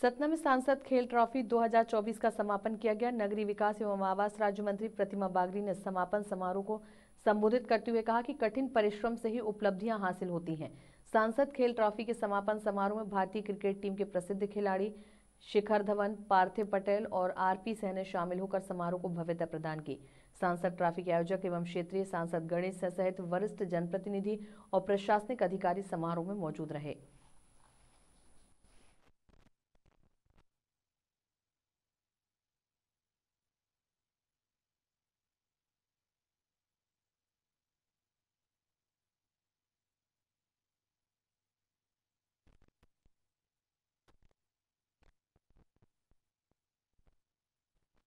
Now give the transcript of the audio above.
सतना में सांसद खेल ट्रॉफी 2024 का समापन किया गया नगरी विकास एवं आवास राज्य मंत्री प्रतिमा बागरी ने समापन समारोह को संबोधित करते हुए कहा कि कठिन परिश्रम से ही उपलब्धियां हासिल होती हैं सांसद खेल ट्रॉफी के समापन समारोह में भारतीय क्रिकेट टीम के प्रसिद्ध खिलाड़ी शिखर धवन पार्थिव पटेल और आरपी सह ने शामिल होकर समारोह को भव्यता प्रदान की सांसद ट्रॉफी के आयोजक एवं क्षेत्रीय सांसद गणेश सहित वरिष्ठ जनप्रतिनिधि और प्रशासनिक अधिकारी समारोह में मौजूद रहे